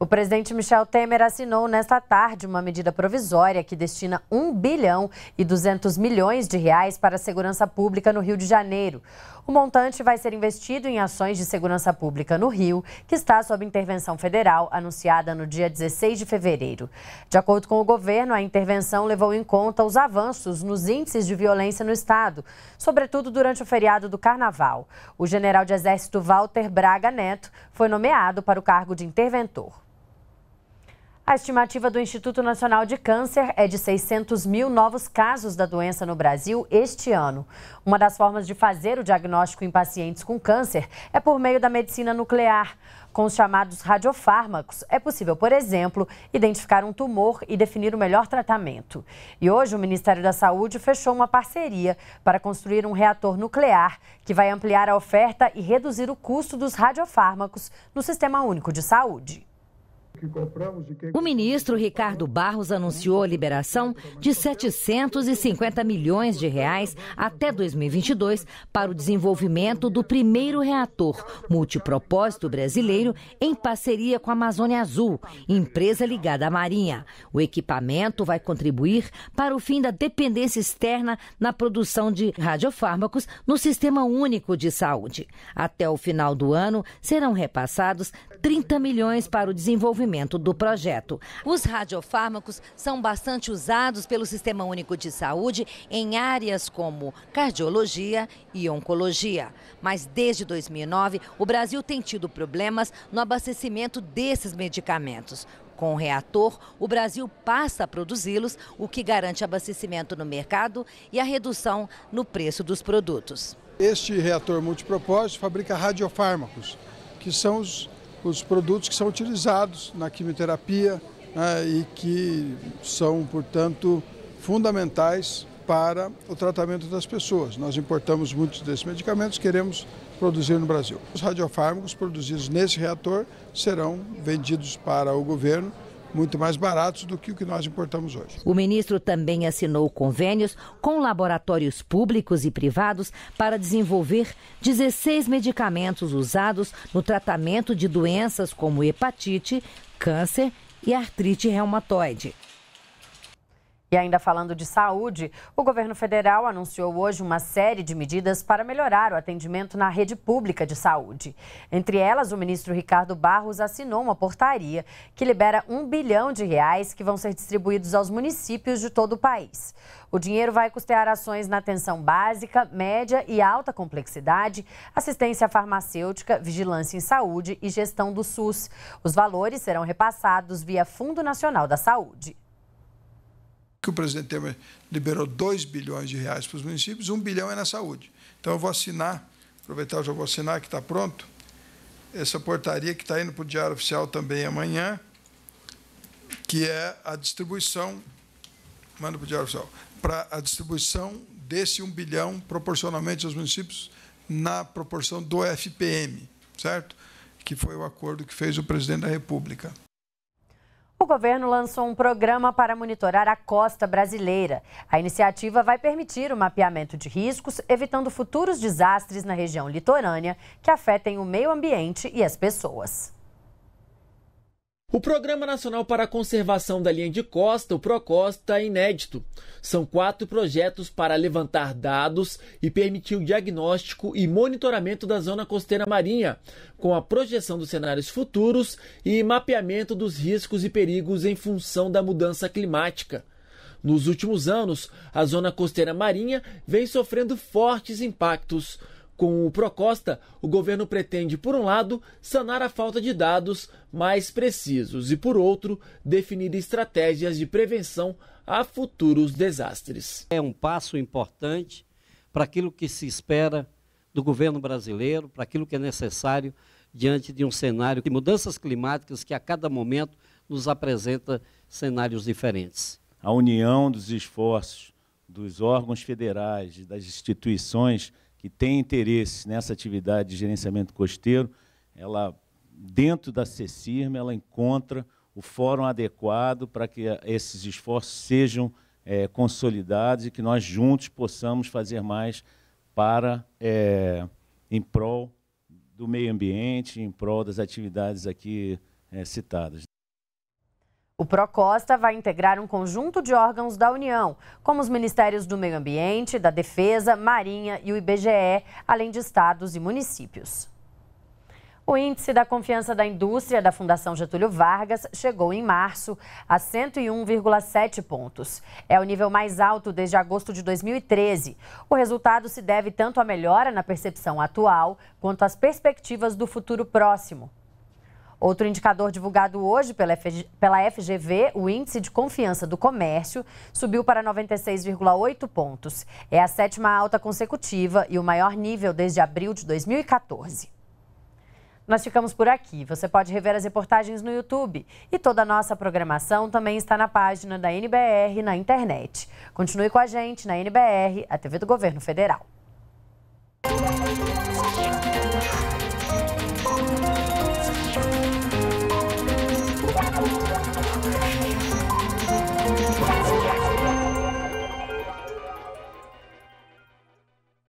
O presidente Michel Temer assinou nesta tarde uma medida provisória que destina 1 bilhão e 200 milhões de reais para a segurança pública no Rio de Janeiro. O montante vai ser investido em ações de segurança pública no Rio, que está sob intervenção federal anunciada no dia 16 de fevereiro. De acordo com o governo, a intervenção levou em conta os avanços nos índices de violência no estado, sobretudo durante o feriado do Carnaval. O general de Exército Walter Braga Neto foi nomeado para o cargo de interventor. A estimativa do Instituto Nacional de Câncer é de 600 mil novos casos da doença no Brasil este ano. Uma das formas de fazer o diagnóstico em pacientes com câncer é por meio da medicina nuclear. Com os chamados radiofármacos, é possível, por exemplo, identificar um tumor e definir o melhor tratamento. E hoje, o Ministério da Saúde fechou uma parceria para construir um reator nuclear que vai ampliar a oferta e reduzir o custo dos radiofármacos no Sistema Único de Saúde. O ministro Ricardo Barros anunciou a liberação de 750 milhões de reais até 2022 para o desenvolvimento do primeiro reator multipropósito brasileiro em parceria com a Amazônia Azul, empresa ligada à Marinha. O equipamento vai contribuir para o fim da dependência externa na produção de radiofármacos no Sistema Único de Saúde. Até o final do ano, serão repassados 30 milhões para o desenvolvimento do projeto. Os radiofármacos são bastante usados pelo Sistema Único de Saúde em áreas como cardiologia e oncologia. Mas desde 2009, o Brasil tem tido problemas no abastecimento desses medicamentos. Com o reator, o Brasil passa a produzi-los, o que garante abastecimento no mercado e a redução no preço dos produtos. Este reator multipropósito fabrica radiofármacos, que são os os produtos que são utilizados na quimioterapia né, e que são, portanto, fundamentais para o tratamento das pessoas. Nós importamos muitos desses medicamentos, queremos produzir no Brasil. Os radiofármacos produzidos nesse reator serão vendidos para o governo muito mais baratos do que o que nós importamos hoje. O ministro também assinou convênios com laboratórios públicos e privados para desenvolver 16 medicamentos usados no tratamento de doenças como hepatite, câncer e artrite reumatoide. E ainda falando de saúde, o governo federal anunciou hoje uma série de medidas para melhorar o atendimento na rede pública de saúde. Entre elas, o ministro Ricardo Barros assinou uma portaria que libera um bilhão de reais que vão ser distribuídos aos municípios de todo o país. O dinheiro vai custear ações na atenção básica, média e alta complexidade, assistência farmacêutica, vigilância em saúde e gestão do SUS. Os valores serão repassados via Fundo Nacional da Saúde que o presidente Temer liberou 2 bilhões de reais para os municípios, 1 um bilhão é na saúde. Então, eu vou assinar, aproveitar, já vou assinar, que está pronto, essa portaria que está indo para o Diário Oficial também amanhã, que é a distribuição, manda para o Diário Oficial, para a distribuição desse 1 um bilhão proporcionalmente aos municípios na proporção do FPM, certo? Que foi o acordo que fez o presidente da República governo lançou um programa para monitorar a costa brasileira. A iniciativa vai permitir o mapeamento de riscos, evitando futuros desastres na região litorânea que afetem o meio ambiente e as pessoas. O Programa Nacional para a Conservação da Linha de Costa, o PROCOSTA, tá é inédito. São quatro projetos para levantar dados e permitir o diagnóstico e monitoramento da zona costeira marinha, com a projeção dos cenários futuros e mapeamento dos riscos e perigos em função da mudança climática. Nos últimos anos, a zona costeira marinha vem sofrendo fortes impactos com o Procosta, o governo pretende, por um lado, sanar a falta de dados mais precisos e, por outro, definir estratégias de prevenção a futuros desastres. É um passo importante para aquilo que se espera do governo brasileiro, para aquilo que é necessário diante de um cenário de mudanças climáticas que a cada momento nos apresenta cenários diferentes. A união dos esforços dos órgãos federais, e das instituições que tem interesse nessa atividade de gerenciamento costeiro, ela dentro da CECIRM, ela encontra o fórum adequado para que esses esforços sejam é, consolidados e que nós juntos possamos fazer mais para é, em prol do meio ambiente, em prol das atividades aqui é, citadas. Né? O Procosta vai integrar um conjunto de órgãos da União, como os Ministérios do Meio Ambiente, da Defesa, Marinha e o IBGE, além de estados e municípios. O índice da confiança da indústria da Fundação Getúlio Vargas chegou em março a 101,7 pontos. É o nível mais alto desde agosto de 2013. O resultado se deve tanto à melhora na percepção atual quanto às perspectivas do futuro próximo. Outro indicador divulgado hoje pela, FGV, o Índice de Confiança do Comércio, subiu para 96,8 pontos. É a sétima alta consecutiva e o maior nível desde abril de 2014. Nós ficamos por aqui. Você pode rever as reportagens no YouTube. E toda a nossa programação também está na página da NBR na internet. Continue com a gente na NBR, a TV do Governo Federal.